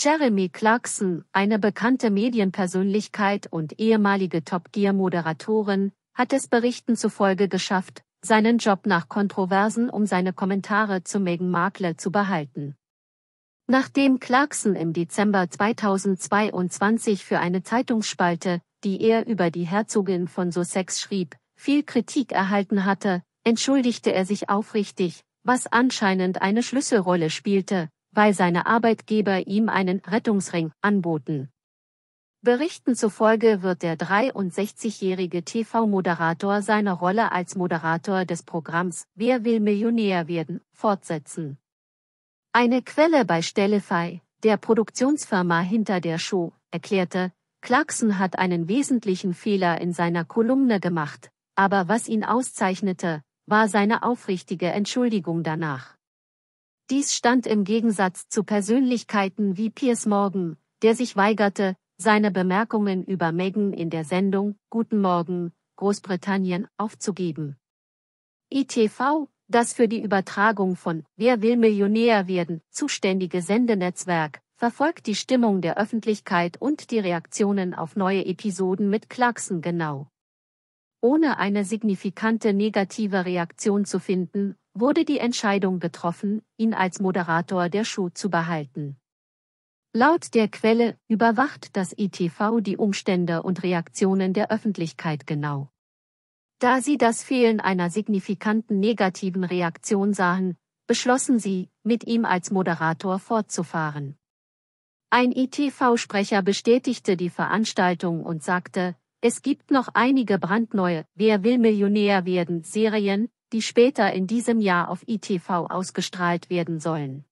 Jeremy Clarkson, eine bekannte Medienpersönlichkeit und ehemalige Top Gear-Moderatorin, hat es Berichten zufolge geschafft, seinen Job nach Kontroversen um seine Kommentare zu Meghan Markle zu behalten. Nachdem Clarkson im Dezember 2022 für eine Zeitungsspalte, die er über die Herzogin von Sussex schrieb, viel Kritik erhalten hatte, entschuldigte er sich aufrichtig, was anscheinend eine Schlüsselrolle spielte, weil seine Arbeitgeber ihm einen Rettungsring anboten. Berichten zufolge wird der 63-jährige TV-Moderator seine Rolle als Moderator des Programms Wer will Millionär werden fortsetzen. Eine Quelle bei Stellify, der Produktionsfirma hinter der Show, erklärte, Clarkson hat einen wesentlichen Fehler in seiner Kolumne gemacht, aber was ihn auszeichnete, war seine aufrichtige Entschuldigung danach. Dies stand im Gegensatz zu Persönlichkeiten wie Piers Morgan, der sich weigerte, seine Bemerkungen über Meghan in der Sendung Guten Morgen, Großbritannien aufzugeben. ITV, e das für die Übertragung von Wer will Millionär werden zuständige Sendenetzwerk, verfolgt die Stimmung der Öffentlichkeit und die Reaktionen auf neue Episoden mit Clarkson genau. Ohne eine signifikante negative Reaktion zu finden, wurde die Entscheidung getroffen, ihn als Moderator der Show zu behalten. Laut der Quelle überwacht das ITV e die Umstände und Reaktionen der Öffentlichkeit genau. Da sie das Fehlen einer signifikanten negativen Reaktion sahen, beschlossen sie, mit ihm als Moderator fortzufahren. Ein ITV-Sprecher e bestätigte die Veranstaltung und sagte, es gibt noch einige brandneue Wer will Millionär werden Serien, die später in diesem Jahr auf ITV ausgestrahlt werden sollen.